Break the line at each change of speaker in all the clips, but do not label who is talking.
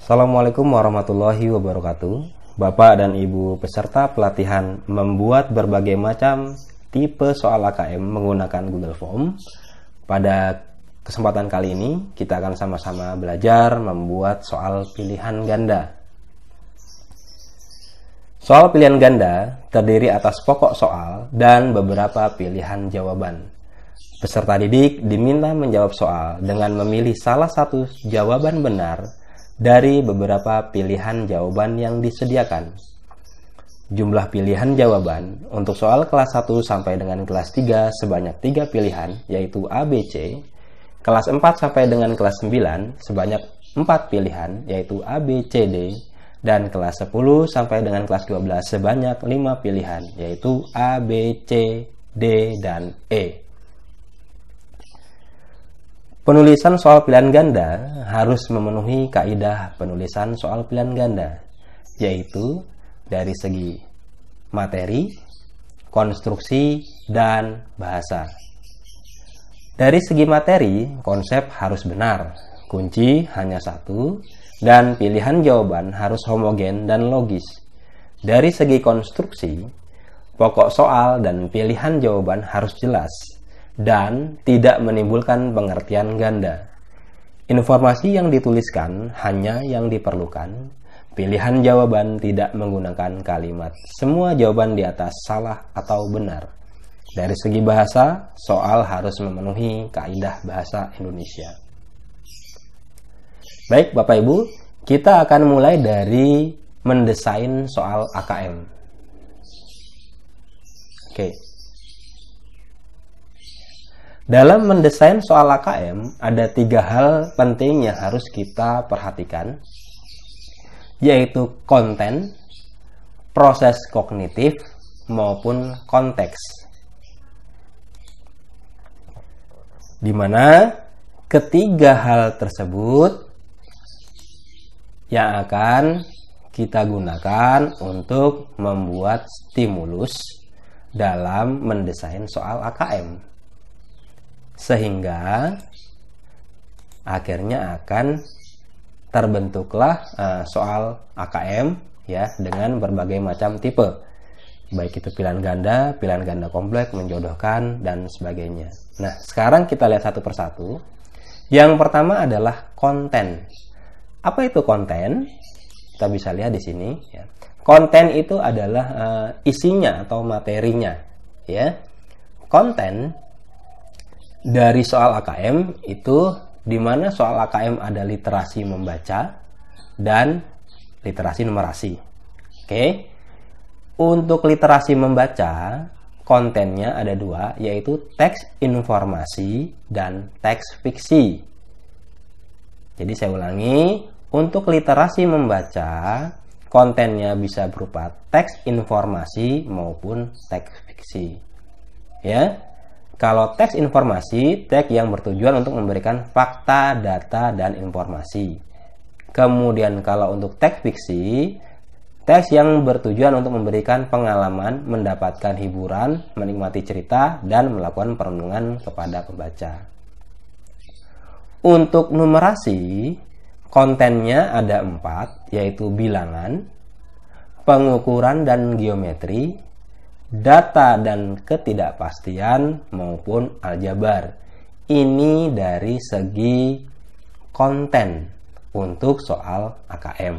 Assalamualaikum warahmatullahi wabarakatuh. Bapak dan Ibu peserta pelatihan membuat berbagai macam tipe soal AKM menggunakan Google Form. Pada kesempatan kali ini, kita akan sama-sama belajar membuat soal pilihan ganda. Soal pilihan ganda terdiri atas pokok soal dan beberapa pilihan jawaban. Peserta didik diminta menjawab soal dengan memilih salah satu jawaban benar dari beberapa pilihan jawaban yang disediakan. Jumlah pilihan jawaban untuk soal kelas 1 sampai dengan kelas 3 sebanyak 3 pilihan yaitu ABC, kelas 4 sampai dengan kelas 9 sebanyak 4 pilihan yaitu ABCD dan kelas 10 sampai dengan kelas 12 sebanyak 5 pilihan yaitu ABCD D, dan E. Penulisan soal pilihan ganda harus memenuhi kaidah penulisan soal pilihan ganda, yaitu dari segi materi, konstruksi, dan bahasa. Dari segi materi, konsep harus benar, kunci hanya satu, dan pilihan jawaban harus homogen dan logis. Dari segi konstruksi, pokok soal dan pilihan jawaban harus jelas, dan tidak menimbulkan pengertian ganda. Informasi yang dituliskan hanya yang diperlukan. Pilihan jawaban tidak menggunakan kalimat. Semua jawaban di atas salah atau benar. Dari segi bahasa, soal harus memenuhi kaidah bahasa Indonesia. Baik, Bapak Ibu, kita akan mulai dari mendesain soal AKM. Oke. Okay. Dalam mendesain soal AKM, ada tiga hal penting yang harus kita perhatikan, yaitu konten, proses kognitif, maupun konteks. Dimana ketiga hal tersebut yang akan kita gunakan untuk membuat stimulus dalam mendesain soal AKM sehingga akhirnya akan terbentuklah uh, soal AKM ya dengan berbagai macam tipe baik itu pilihan ganda, pilihan ganda kompleks, menjodohkan dan sebagainya. Nah, sekarang kita lihat satu persatu. Yang pertama adalah konten. Apa itu konten? Kita bisa lihat di sini ya. Konten itu adalah uh, isinya atau materinya ya. Konten dari soal AKM itu di mana soal AKM ada literasi membaca dan literasi numerasi. Oke. Untuk literasi membaca, kontennya ada dua, yaitu teks informasi dan teks fiksi. Jadi saya ulangi, untuk literasi membaca, kontennya bisa berupa teks informasi maupun teks fiksi. Ya. Kalau teks informasi, teks yang bertujuan untuk memberikan fakta, data, dan informasi. Kemudian kalau untuk teks fiksi, teks yang bertujuan untuk memberikan pengalaman, mendapatkan hiburan, menikmati cerita, dan melakukan perenungan kepada pembaca. Untuk numerasi, kontennya ada empat, yaitu bilangan, pengukuran dan geometri, data dan ketidakpastian maupun aljabar. Ini dari segi konten untuk soal AKM.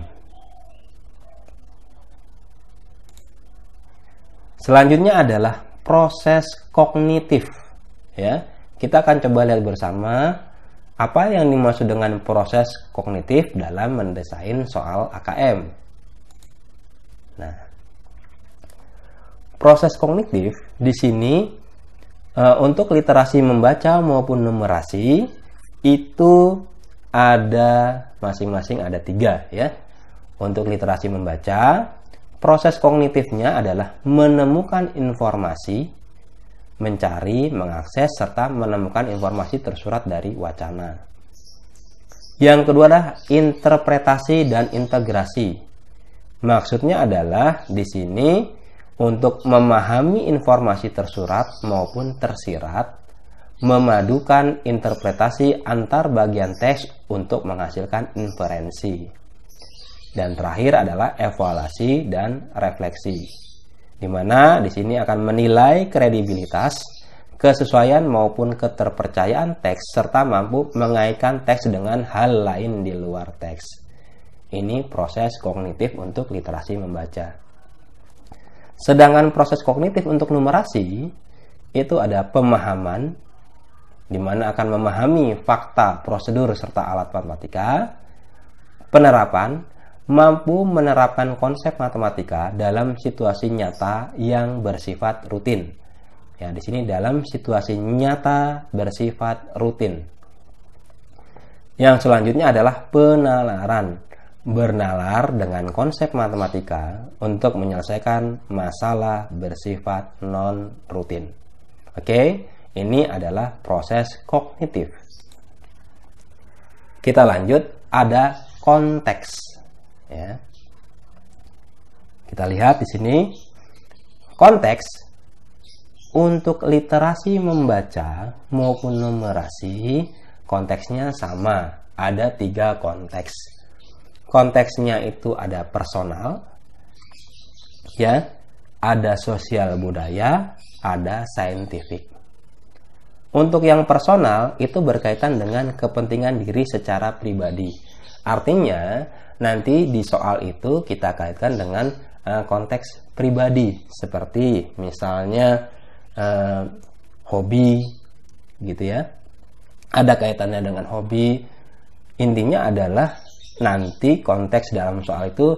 Selanjutnya adalah proses kognitif. Ya, kita akan coba lihat bersama apa yang dimaksud dengan proses kognitif dalam mendesain soal AKM. Nah, proses kognitif di sini e, untuk literasi membaca maupun numerasi itu ada masing-masing ada tiga ya. Untuk literasi membaca, proses kognitifnya adalah menemukan informasi, mencari, mengakses, serta menemukan informasi tersurat dari wacana. Yang kedua adalah interpretasi dan integrasi. Maksudnya adalah di sini untuk memahami informasi tersurat maupun tersirat, memadukan interpretasi antar bagian teks untuk menghasilkan inferensi. Dan terakhir adalah evaluasi dan refleksi, di mana di sini akan menilai kredibilitas, kesesuaian maupun keterpercayaan teks serta mampu mengaitkan teks dengan hal lain di luar teks. Ini proses kognitif untuk literasi membaca. Sedangkan proses kognitif untuk numerasi itu ada pemahaman di mana akan memahami fakta, prosedur serta alat matematika, penerapan mampu menerapkan konsep matematika dalam situasi nyata yang bersifat rutin. Ya, di sini dalam situasi nyata bersifat rutin. Yang selanjutnya adalah penalaran. Hmm. bernalar dengan konsep matematika untuk menyelesaikan masalah bersifat non-rutin. Oke, ini adalah proses kognitif. Kita lanjut, ada konteks. Ya. Kita lihat di sini, konteks untuk literasi membaca maupun numerasi konteksnya sama, ada tiga konteks konteksnya itu ada personal, ya, ada sosial budaya, ada saintifik. Untuk yang personal itu berkaitan dengan kepentingan diri secara pribadi. Artinya, nanti di soal itu kita kaitkan dengan uh, konteks pribadi seperti misalnya uh, hobi gitu ya. Ada kaitannya dengan hobi. Intinya adalah nanti konteks dalam soal itu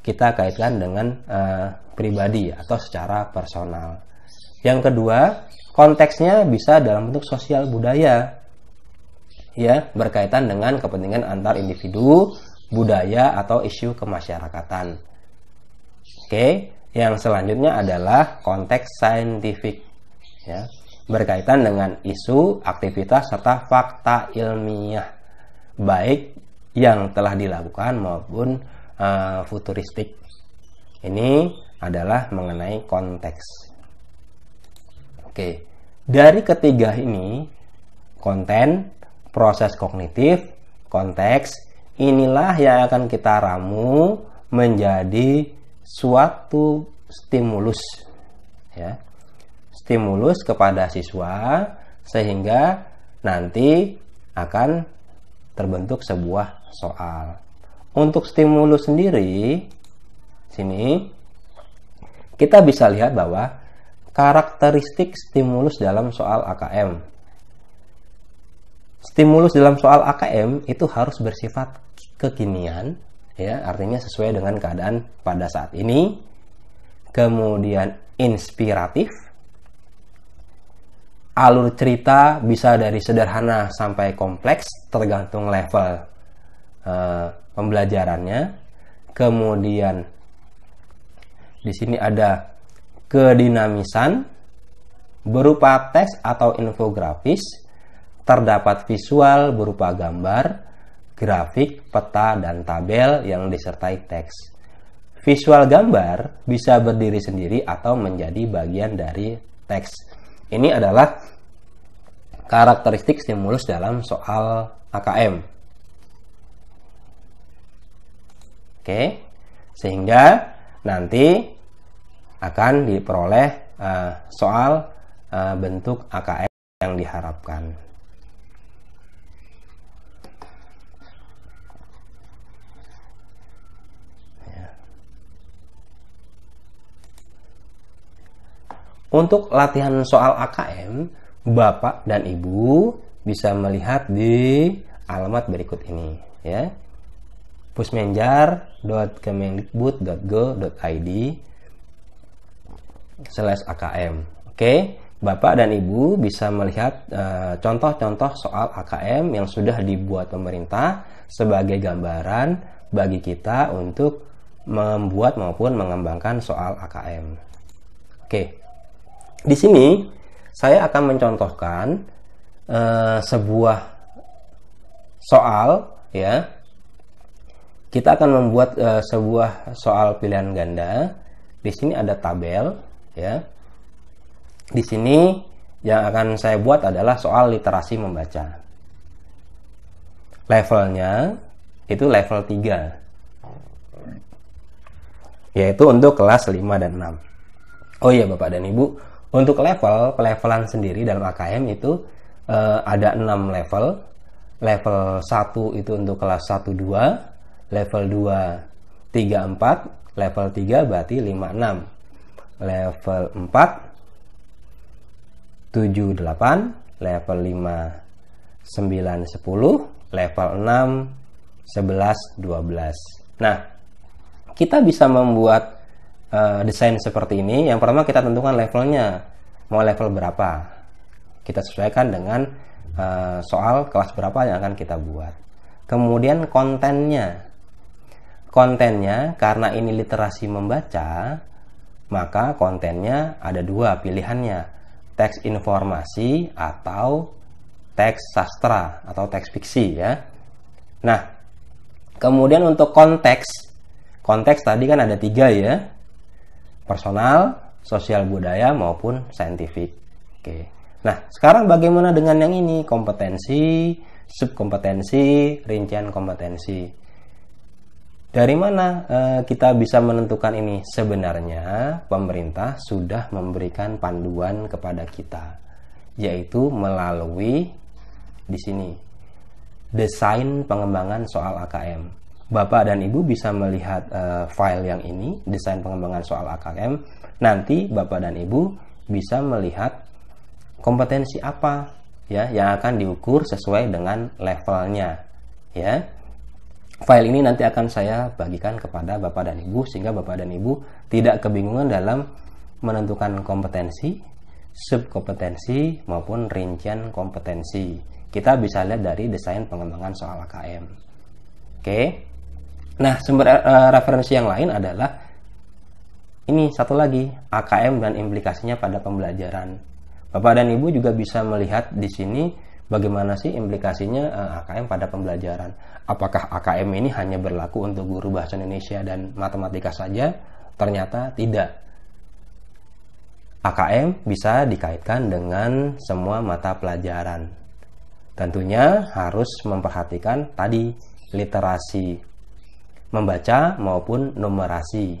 kita kaitkan dengan uh, pribadi atau secara personal. Yang kedua, konteksnya bisa dalam bentuk sosial budaya. Ya, berkaitan dengan kepentingan antar individu, budaya atau isu kemasyarakatan. Oke, yang selanjutnya adalah konteks saintifik. Ya, berkaitan dengan isu, aktivitas serta fakta ilmiah baik yang telah dilakukan maupun uh, futuristik. Ini adalah mengenai konteks. Oke, dari ketiga ini konten, proses kognitif, konteks, inilah yang akan kita ramu menjadi suatu stimulus ya. Stimulus kepada siswa sehingga nanti akan terbentuk sebuah soal. Untuk stimulus sendiri, sini kita bisa lihat bahwa karakteristik stimulus dalam soal AKM. Stimulus dalam soal AKM itu harus bersifat kekinian, ya, artinya sesuai dengan keadaan pada saat ini. Kemudian inspiratif, alur cerita bisa dari sederhana sampai kompleks tergantung level uh, pembelajarannya. Kemudian di sini ada kedinamisan berupa teks atau infografis, terdapat visual berupa gambar, grafik, peta, dan tabel yang disertai teks. Visual gambar bisa berdiri sendiri atau menjadi bagian dari teks. Ini adalah karakteristik stimulus dalam soal AKM. Oke, sehingga nanti akan diperoleh uh, soal uh, bentuk AKM yang diharapkan. Ya. Untuk latihan soal AKM, Bapak dan Ibu bisa melihat di alamat berikut ini ya pusmenjar.kemendikbud.go.id slash AKM oke Bapak dan Ibu bisa melihat eh, contoh-contoh uh, contoh -contoh soal AKM yang sudah dibuat pemerintah sebagai gambaran bagi kita untuk membuat maupun mengembangkan soal AKM oke di sini saya akan mencontohkan uh, sebuah soal ya kita akan membuat uh, sebuah soal pilihan ganda di sini ada tabel ya di sini yang akan saya buat adalah soal literasi membaca levelnya itu level 3 yaitu untuk kelas 5 dan 6 oh iya bapak dan ibu untuk level, pelevelan sendiri dalam AKM itu uh, ada 6 level. Level 1 itu untuk kelas 1 2, level 2 3 4, level 3 berarti 5 6. Level 4 7 8, level 5 9 10, level 6 11 12. Nah, kita bisa membuat uh, desain seperti ini, yang pertama kita tentukan levelnya, mau level berapa. Kita sesuaikan dengan uh, soal kelas berapa yang akan kita buat. Kemudian kontennya. Kontennya karena ini literasi membaca, maka kontennya ada dua pilihannya, teks informasi atau teks sastra atau teks fiksi ya. Nah, kemudian untuk konteks, konteks tadi kan ada tiga ya, personal, sosial budaya maupun saintifik. Oke. Nah, sekarang bagaimana dengan yang ini? Kompetensi, subkompetensi, rincian kompetensi. Dari mana e, kita bisa menentukan ini? Sebenarnya pemerintah sudah memberikan panduan kepada kita, yaitu melalui di sini desain pengembangan soal AKM. Bapak dan Ibu bisa melihat uh, file yang ini, desain pengembangan soal AKM. Nanti Bapak dan Ibu bisa melihat kompetensi apa ya yang akan diukur sesuai dengan levelnya ya. File ini nanti akan saya bagikan kepada Bapak dan Ibu sehingga Bapak dan Ibu tidak kebingungan dalam menentukan kompetensi, subkompetensi maupun rincian kompetensi. Kita bisa lihat dari desain pengembangan soal AKM. Oke. Okay? Nah, sumber uh, referensi yang lain adalah ini satu lagi, AKM dan implikasinya pada pembelajaran. Bapak dan Ibu juga bisa melihat di sini bagaimana sih implikasinya uh, eh, AKM pada pembelajaran. Apakah AKM ini hanya berlaku untuk guru bahasa Indonesia dan matematika saja? Ternyata tidak. AKM bisa dikaitkan dengan semua mata pelajaran. Tentunya harus memperhatikan tadi literasi membaca maupun numerasi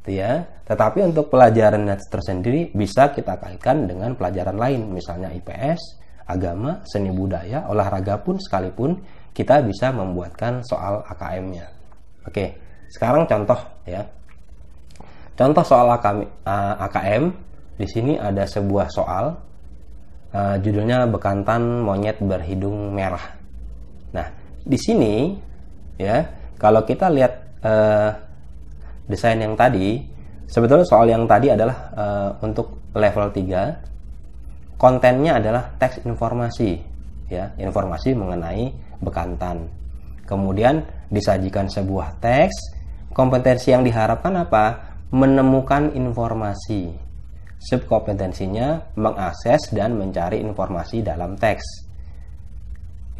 gitu ya tetapi untuk pelajaran tersendiri bisa kita kaitkan dengan pelajaran lain misalnya IPS agama seni budaya olahraga pun sekalipun kita bisa membuatkan soal AKM-nya oke sekarang contoh ya contoh soal AKM eh, di sini ada sebuah soal uh, judulnya bekantan monyet berhidung merah nah di sini ya kalau kita lihat uh, desain yang tadi, sebetulnya soal yang tadi adalah uh, untuk level 3. Kontennya adalah teks informasi, ya, informasi mengenai bekantan. Kemudian disajikan sebuah teks, kompetensi yang diharapkan apa? Menemukan informasi. Subkompetensinya mengakses dan mencari informasi dalam teks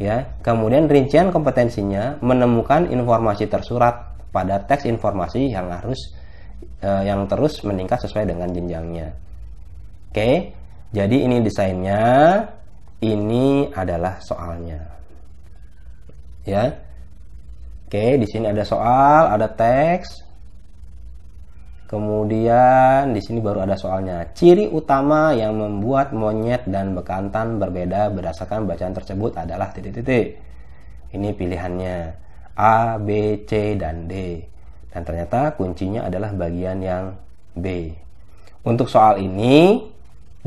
ya. Kemudian rincian kompetensinya menemukan informasi tersurat pada teks informasi yang harus eh, yang terus meningkat sesuai dengan jenjangnya. Oke. Jadi ini desainnya, ini adalah soalnya. Ya. Oke, di sini ada soal, ada teks, Kemudian di sini baru ada soalnya. Ciri utama yang membuat monyet dan bekantan berbeda berdasarkan bacaan tersebut adalah titik-titik. Ini pilihannya A, B, C, dan D. Dan ternyata kuncinya adalah bagian yang B. Untuk soal ini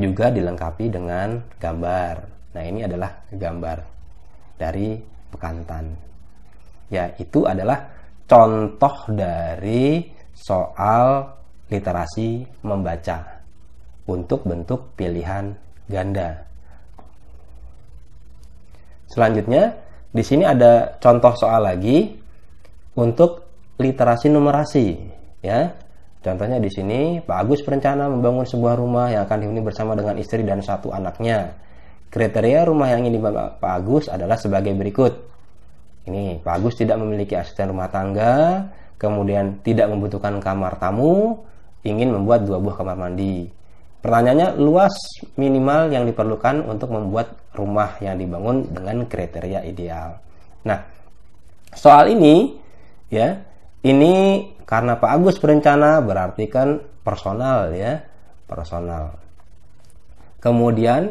juga dilengkapi dengan gambar. Nah, ini adalah gambar dari bekantan. Ya, itu adalah contoh dari soal literasi membaca untuk bentuk pilihan ganda. Selanjutnya, di sini ada contoh soal lagi untuk literasi numerasi, ya. Contohnya di sini, Pak Agus berencana membangun sebuah rumah yang akan dihuni bersama dengan istri dan satu anaknya. Kriteria rumah yang ingin dibangun Pak Agus adalah sebagai berikut. Ini, Pak Agus tidak memiliki asisten rumah tangga, kemudian tidak membutuhkan kamar tamu, ingin membuat dua buah kamar mandi. Pertanyaannya, luas minimal yang diperlukan untuk membuat rumah yang dibangun dengan kriteria ideal. Nah, soal ini ya, ini karena Pak Agus berencana berarti kan personal ya, personal. Kemudian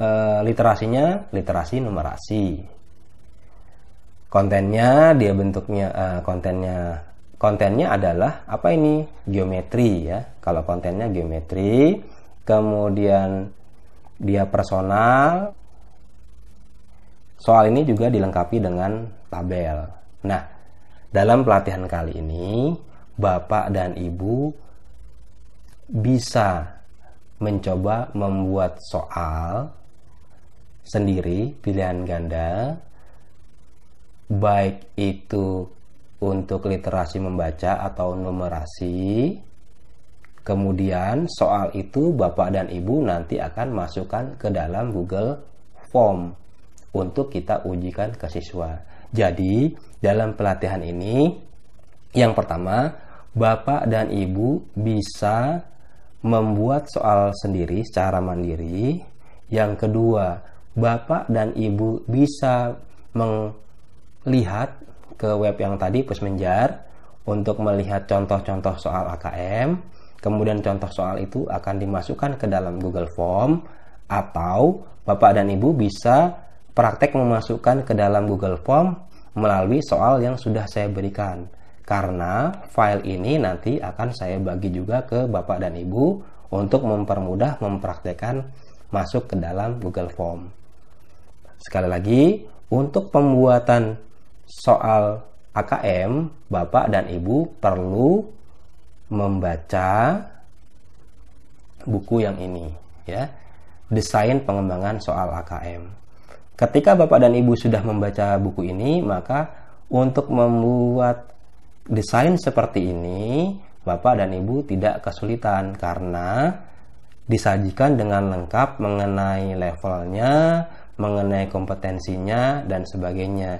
e, literasinya literasi numerasi. Kontennya dia bentuknya e, kontennya kontennya adalah apa ini geometri ya kalau kontennya geometri kemudian dia personal soal ini juga dilengkapi dengan tabel nah dalam pelatihan kali ini bapak dan ibu bisa mencoba membuat soal sendiri pilihan ganda baik itu untuk literasi membaca atau numerasi. Kemudian soal itu Bapak dan Ibu nanti akan masukkan ke dalam Google Form untuk kita ujikan ke siswa. Jadi, dalam pelatihan ini yang pertama, Bapak dan Ibu bisa membuat soal sendiri secara mandiri. Yang kedua, Bapak dan Ibu bisa melihat ke web yang tadi Pusmenjar untuk melihat contoh-contoh soal AKM. Kemudian contoh soal itu akan dimasukkan ke dalam Google Form atau Bapak dan Ibu bisa praktek memasukkan ke dalam Google Form melalui soal yang sudah saya berikan. Karena file ini nanti akan saya bagi juga ke Bapak dan Ibu untuk mempermudah mempraktekkan masuk ke dalam Google Form. Sekali lagi, untuk pembuatan soal AKM, Bapak dan Ibu perlu membaca buku yang ini, ya. Desain pengembangan soal AKM. Ketika Bapak dan Ibu sudah membaca buku ini, maka untuk membuat desain seperti ini, Bapak dan Ibu tidak kesulitan karena disajikan dengan lengkap mengenai levelnya, mengenai kompetensinya dan sebagainya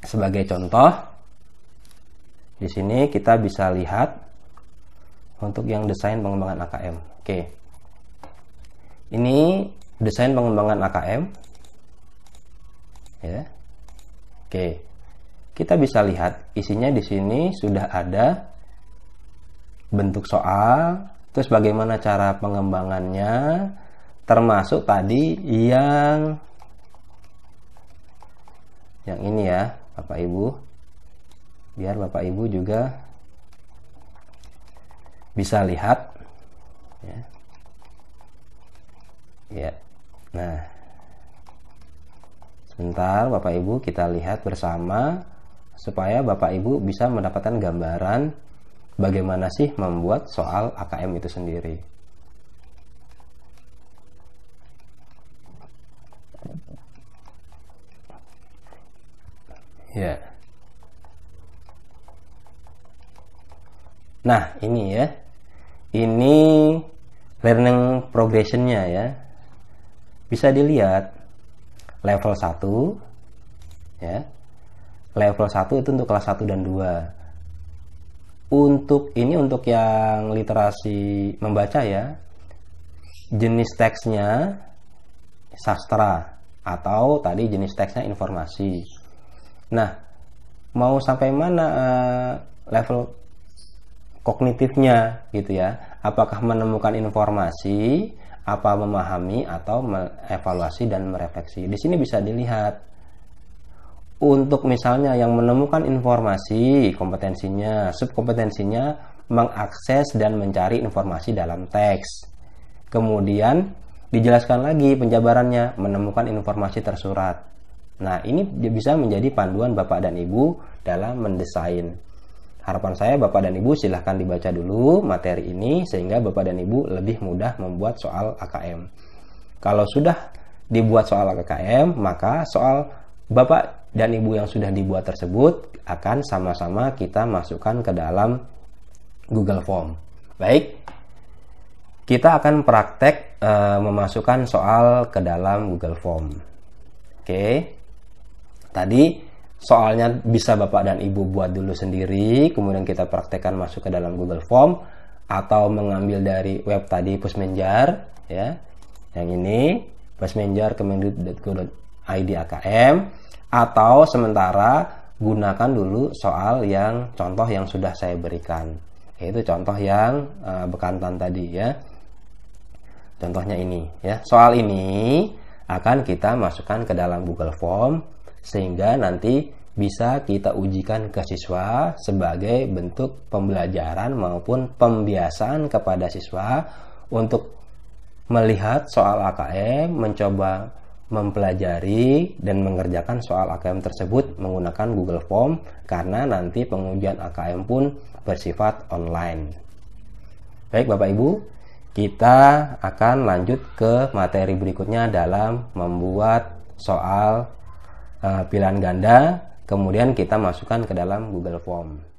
sebagai contoh, di sini kita bisa lihat untuk yang desain pengembangan AKM. Oke. Ini desain pengembangan AKM. Ya. Oke. Kita bisa lihat isinya di sini sudah ada bentuk soal, terus bagaimana cara pengembangannya, termasuk tadi yang yang ini ya Bapak Ibu biar Bapak Ibu juga bisa lihat ya. ya nah sebentar Bapak Ibu kita lihat bersama supaya Bapak Ibu bisa mendapatkan gambaran bagaimana sih membuat soal AKM itu sendiri ya nah ini ya ini learning progression-nya ya bisa dilihat level 1 ya level 1 itu untuk kelas 1 dan 2 untuk ini untuk yang literasi membaca ya jenis teksnya sastra atau tadi jenis teksnya informasi Nah, mau sampai mana uh, level kognitifnya gitu ya? Apakah menemukan informasi, apa memahami atau mengevaluasi dan merefleksi? Di sini bisa dilihat untuk misalnya yang menemukan informasi kompetensinya, subkompetensinya mengakses dan mencari informasi dalam teks. Kemudian dijelaskan lagi penjabarannya menemukan informasi tersurat. Nah, ini bisa menjadi panduan Bapak dan Ibu dalam mendesain. Harapan saya Bapak dan Ibu silahkan dibaca dulu materi ini sehingga Bapak dan Ibu lebih mudah membuat soal AKM. Kalau sudah dibuat soal AKM, maka soal Bapak dan Ibu yang sudah dibuat tersebut akan sama-sama kita masukkan ke dalam Google Form. Baik, kita akan praktek e, memasukkan soal ke dalam Google Form. Oke. Okay. Tadi soalnya bisa Bapak dan Ibu buat dulu sendiri, kemudian kita praktekkan masuk ke dalam Google Form atau mengambil dari web tadi Pusmenjar ya. Yang ini id AKM atau sementara gunakan dulu soal yang contoh yang sudah saya berikan yaitu contoh yang uh, bekantan tadi ya contohnya ini ya soal ini akan kita masukkan ke dalam Google Form sehingga nanti bisa kita ujikan ke siswa sebagai bentuk pembelajaran maupun pembiasaan kepada siswa untuk melihat soal AKM, mencoba mempelajari dan mengerjakan soal AKM tersebut menggunakan Google Form karena nanti pengujian AKM pun bersifat online. Baik Bapak Ibu, kita akan lanjut ke materi berikutnya dalam membuat soal Eh, pilihan ganda kemudian kita masukkan ke dalam Google Form